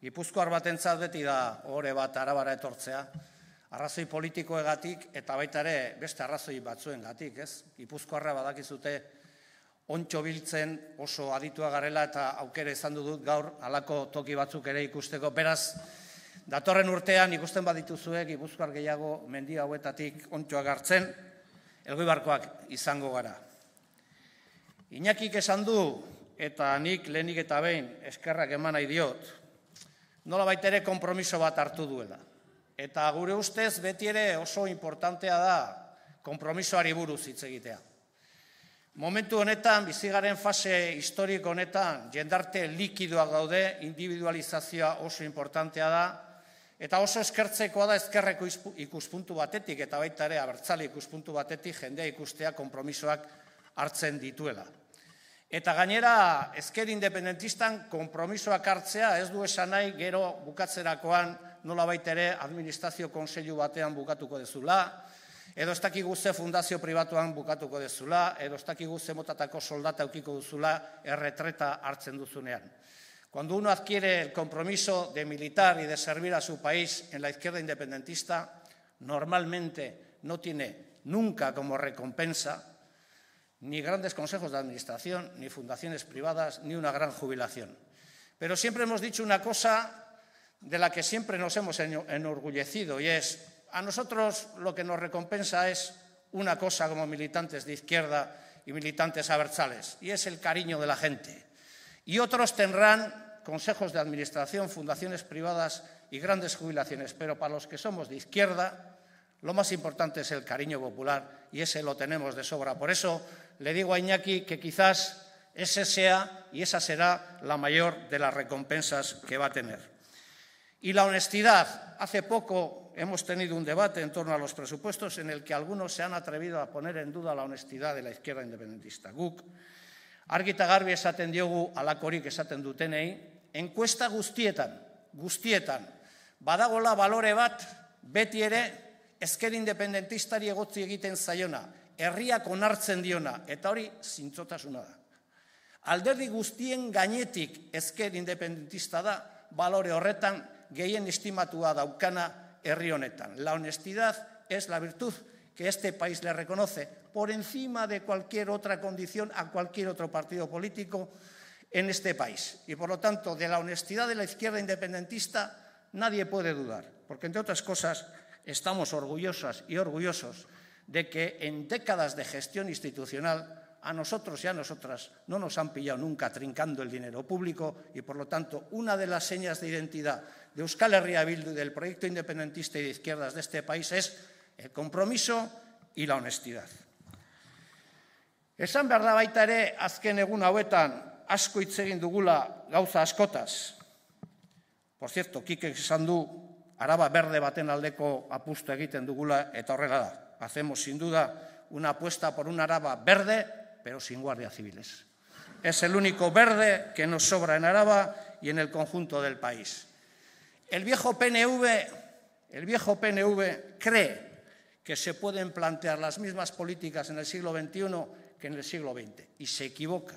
Gipuzkoar batentzat beti da ore bat arabara etortzea, arrazoi politikoegatik eta baita ere beste arrazoi batzuen gatik, ez? Gipuzkoarra badakizute ontxo biltzen oso aditua garela eta aukere izan dut gaur halako toki batzuk ere ikusteko. Beraz, datorren urtean ikusten badituzuek Gipuzkoar gehiago mendi hauetatik ontxoak hartzen, elgoibarkoak izango gara. Inakik esan du eta nik lehenik eta behin eskerrak eman nahi Nola ere konpromiso bat hartu duela. Eta gure ustez beti ere oso importantea da konpromisoari buruz hitz egitea. Momentu honetan, bizigaren fase historiko honetan, jendarte likidoak gaude, individualizazioa oso importantea da, eta oso eskertzekoa da ezkerreko ikuspuntu batetik, eta baita ere abertzale ikuspuntu batetik, jendea ikustea konpromisoak hartzen dituela. Eta gainera, ezker independentistan kompromisoak hartzea ez du esan nahi gero bukatzerakoan nola baitere administrazio konseilu batean bukatuko dezula, edo ez dakik guze fundazio pribatuan bukatuko dezula, edo ez dakik guze motatako soldata eukiko duzula erretreta hartzen duzunean. Cuando uno adquiere el compromiso de militar y de servir a su país en la izquierda independentista, normalmente no tiene nunca como recompensa ni grandes consejos de administración, ni fundaciones privadas, ni una gran jubilación. Pero siempre hemos dicho una cosa de la que siempre nos hemos enorgullecido y es, a nosotros lo que nos recompensa es una cosa como militantes de izquierda y militantes abertzales, y es el cariño de la gente. Y otros tendrán consejos de administración, fundaciones privadas y grandes jubilaciones, pero para los que somos de izquierda, lo más importante es el cariño popular y ese lo tenemos de sobra. Por eso le digo a Iñaki que quizás ese sea y esa será la mayor de las recompensas que va a tener. Y la honestidad. Hace poco hemos tenido un debate en torno a los presupuestos en el que algunos se han atrevido a poner en duda la honestidad de la izquierda independentista. Guk, argita garbi esaten diogu alakorik esaten dutenei, enkuesta guztietan, guztietan, badagola balore bat beti ezker independentistari egotzi egiten zaiona, herriak onartzen diona, eta hori zintzotasuna da. Alderdi guztien gainetik ezker independentista da, balore horretan gehien estimatua daukana herri honetan. La honestidad es la virtud que este país le reconoce por encima de cualquier otra condición a cualquier otro partido político en este país. Y por lo tanto, de la honestidad de la izquierda independentista nadie puede dudar, porque entre otras cosas estamos orgullosas y orgullosos de que en décadas de gestión institucional a nosotros y a nosotras no nos han pillado nunca trincando el dinero público y, por lo tanto, una de las señas de identidad de Euskal Herria Bildu y del proyecto independentista y de izquierdas de este país es el compromiso y la honestidad. Esan verdad baita ere, azken egun hauetan, asko itzegin dugula gauza askotas. Por cierto, Kike Sandu Araba verde, baten aldeko deco egiten dugula eta Hacemos sin duda una apuesta por un Araba verde, pero sin guardias civiles. Es el único verde que nos sobra en Araba y en el conjunto del país. El viejo PNV, el viejo PNV cree que se pueden plantear las mismas políticas en el siglo XXI que en el siglo XX y se equivoca.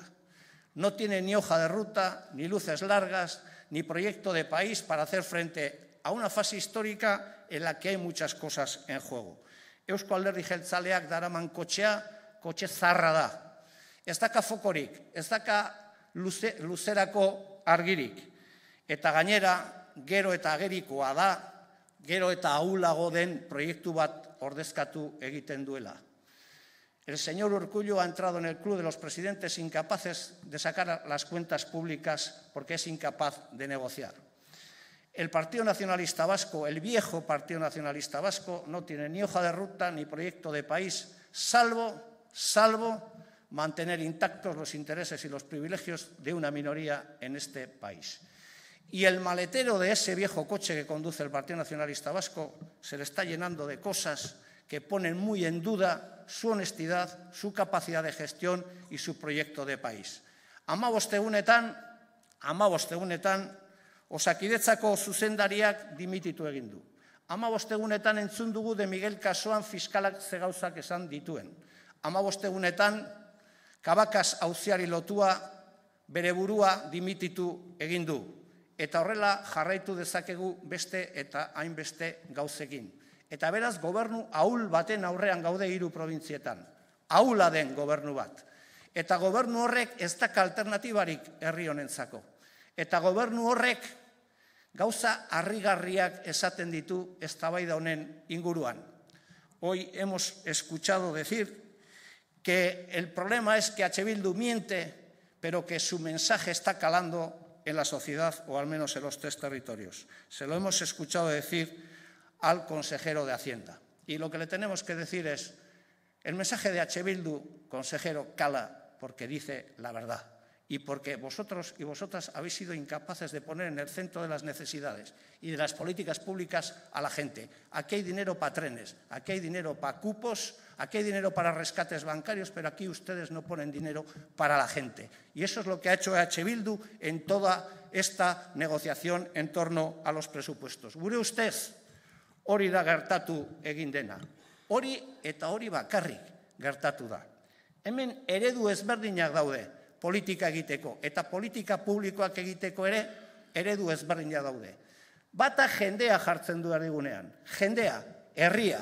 No tiene ni hoja de ruta, ni luces largas, ni proyecto de país para hacer frente a una fase histórica en la que hay muchas cosas en juego. Eusko alderri jeltzaleak daraman kotxea, kotxe zarra da. Ez daka fokorik, ez daka luzerako argirik. Eta gainera, gero eta agerikoa da, gero eta ahulago den proiektu bat ordezkatu egiten duela. El señor Urkullu ha entrado en el club de los presidentes incapaces de sacar las cuentas públicas porque es incapaz de negociar. El Partido Nacionalista Vasco, el viejo Partido Nacionalista Vasco, no tiene ni hoja de ruta ni proyecto de país, salvo, salvo mantener intactos los intereses y los privilegios de una minoría en este país. Y el maletero de ese viejo coche que conduce el Partido Nacionalista Vasco se le está llenando de cosas que ponen muy en duda su honestidad, su capacidad de gestión y su proyecto de país. Amaboste unetan, te etan Osakidetzako zuzendariak dimititu egin du. Ama bostegunetan entzun dugu de Miguel Kasoan fiskalak zegauzak esan dituen. Ama bostegunetan kabakas hauziari lotua bere burua dimititu egin du. Eta horrela jarraitu dezakegu beste eta hainbeste gauzekin. Eta beraz gobernu ahul baten aurrean gaude hiru probintzietan. Aula den gobernu bat. Eta gobernu horrek ez dak alternatibarik herri honentzako. Eta gobernu horrek Gauza harrigarriak esaten ditu eztabaida honen inguruan. Hoy hemos escuchado decir que el problema es que H. miente, pero que su mensaje está calando en la sociedad o al menos en los tres territorios. Se lo hemos escuchado decir al consejero de Hacienda. Y lo que le tenemos que decir es, el mensaje de H. consejero, cala porque dice la verdad y porque vosotros y vosotras habéis sido incapaces de poner en el centro de las necesidades y de las políticas públicas a la gente. Aquí hay dinero para trenes, aquí hay dinero para cupos, aquí hay dinero para rescates bancarios, pero aquí ustedes no ponen dinero para la gente. Y eso es lo que ha hecho EH Bildu en toda esta negociación en torno a los presupuestos. hori da gertatu egin dena. Hori eta hori bakarrik gertatu da. Hemen eredu ezberdinak daude. politika egiteko. Eta politika publikoak egiteko ere, eredu ezberdina daude. Bata jendea jartzen du erdigunean. Jendea, herria.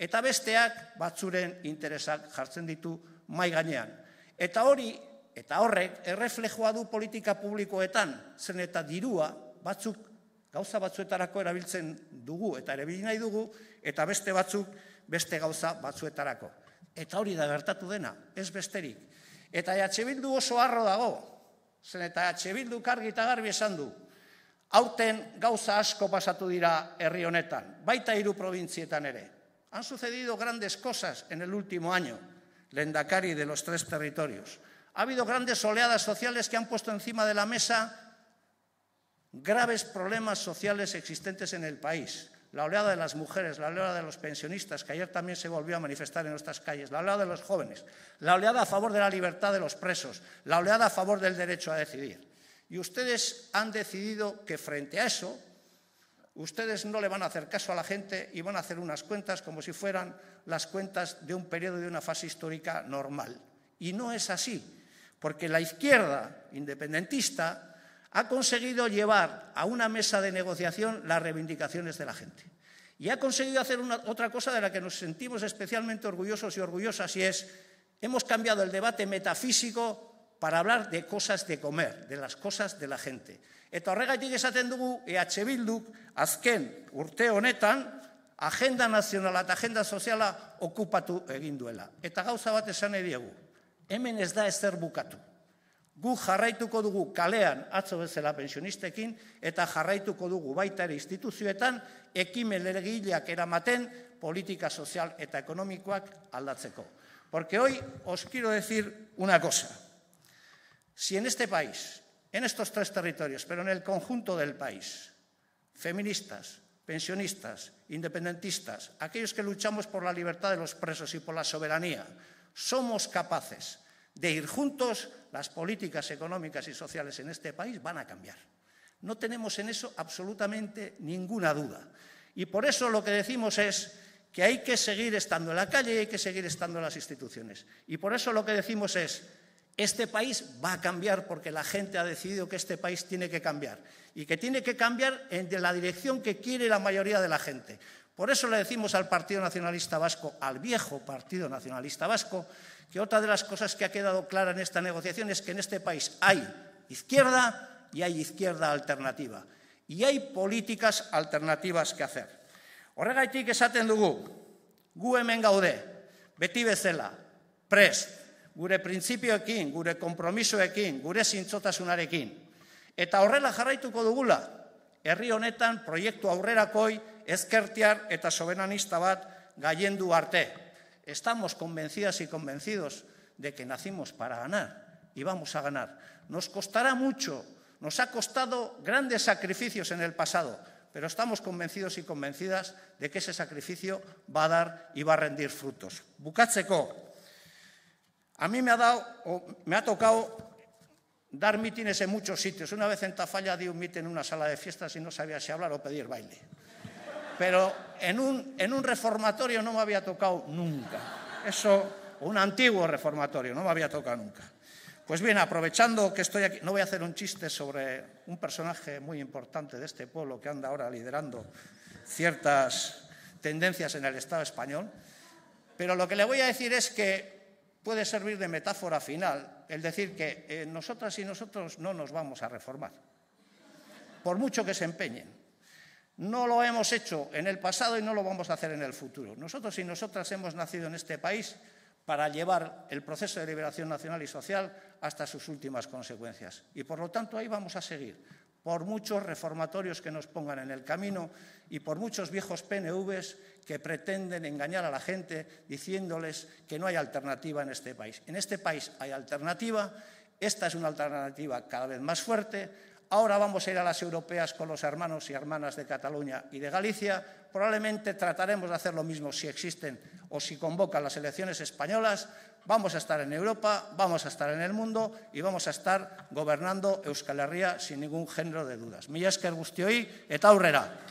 Eta besteak batzuren interesak jartzen ditu mai gainean. Eta hori, eta horrek, erreflejoa du politika publikoetan, zen eta dirua batzuk gauza batzuetarako erabiltzen dugu eta ere nahi dugu, eta beste batzuk beste gauza batzuetarako. Eta hori da gertatu dena, ez besterik. Eta jatxe bildu oso harro dago, zen eta jatxe bildu kargi eta garbi esan du, aurten gauza asko pasatu dira herri honetan, baita hiru provintzietan ere. Han sucedido grandes cosas en el último año, lendakari de los tres territorios. Ha habido grandes oleadas sociales que han puesto encima de la mesa graves problemas sociales existentes en el país. la oleada de las mujeres, la oleada de los pensionistas, que ayer también se volvió a manifestar en nuestras calles, la oleada de los jóvenes, la oleada a favor de la libertad de los presos, la oleada a favor del derecho a decidir. Y ustedes han decidido que frente a eso, ustedes no le van a hacer caso a la gente y van a hacer unas cuentas como si fueran las cuentas de un periodo de una fase histórica normal. Y no es así, porque la izquierda independentista ha conseguido llevar a una mesa de negociación las reivindicaciones de la gente. Y ha conseguido hacer una, otra cosa de la que nos sentimos especialmente orgullosos y orgullosas, y es, hemos cambiado el debate metafísico para hablar de cosas de comer, de las cosas de la gente. Eta horregatik esaten dugu EH Bilduk azken urte honetan agenda nazionala eta agenda soziala okupatu egin duela. Eta gauza bat esan ediegu, hemen ez da ezer bukatu gu jarraituko dugu kalean atzo bezala pensionistekin eta jarraituko dugu baita ere instituzioetan ekimen legileak eramaten politika sozial eta ekonomikoak aldatzeko. Porque hoy os quiero decir una cosa. Si en este país, en estos tres territorios, pero en el conjunto del país, feministas, pensionistas, independentistas, aquellos que luchamos por la libertad de los presos y por la soberanía, somos capaces de ir juntos, las políticas económicas y sociales en este país van a cambiar. No tenemos en eso absolutamente ninguna duda. Y por eso lo que decimos es que hay que seguir estando en la calle y hay que seguir estando en las instituciones. Y por eso lo que decimos es, este país va a cambiar porque la gente ha decidido que este país tiene que cambiar y que tiene que cambiar en la dirección que quiere la mayoría de la gente, Por eso le decimos al Partido Nacionalista Vasco, al viejo Partido Nacionalista Vasco, que otra de las cosas que ha quedado clara en esta negociación es que en este país hay izquierda y hay izquierda alternativa. Y hay políticas alternativas que hacer. Horregaitik esaten dugu, gu hemen gaude, beti bezela, prest, gure printzipioekin, gure kompromisoekin, gure zintzotasunarekin. Eta horrela jarraituko dugula, herri honetan proiektu aurrerakoi, ezkertiar eta soberanista bat Duarte arte. Estamos convencidas y convencidos de que nacimos para ganar y vamos a ganar. Nos costará mucho, nos ha costado grandes sacrificios en el pasado, pero estamos convencidos y convencidas de que ese sacrificio va a dar y va a rendir frutos. Bukatzeko, a mí me ha, dado, me ha tocado dar mítines en muchos sitios. Una vez en Tafalla di un mitin en una sala de fiestas y no sabía si hablar o pedir baile pero en un, reformatorio no me había tocado nunca. Eso, un antiguo reformatorio, no me había tocado nunca. Pues bien, aprovechando que estoy aquí, no voy a hacer un chiste sobre un personaje muy importante de este pueblo que anda ahora liderando ciertas tendencias en el Estado español, pero lo que le voy a decir es que puede servir de metáfora final el decir que eh, nosotras y nosotros no nos vamos a reformar, por mucho que se empeñen. No lo hemos hecho en el pasado y no lo vamos a hacer en el futuro. Nosotros y nosotras hemos nacido en este país para llevar el proceso de liberación nacional y social hasta sus últimas consecuencias. Y por lo tanto ahí vamos a seguir, por muchos reformatorios que nos pongan en el camino y por muchos viejos PNVs que pretenden engañar a la gente diciéndoles que no hay alternativa en este país. En este país hay alternativa, esta es una alternativa cada vez más fuerte, Ahora vamos a ir a las europeas con los hermanos y hermanas de Cataluña y de Galicia. Probablemente trataremos de hacer lo mismo si existen o si convocan las elecciones españolas. Vamos a estar en Europa, vamos a estar en el mundo y vamos a estar gobernando Euskal Herria sin ningún género de dudas. Mila esker guztioi eta aurrera.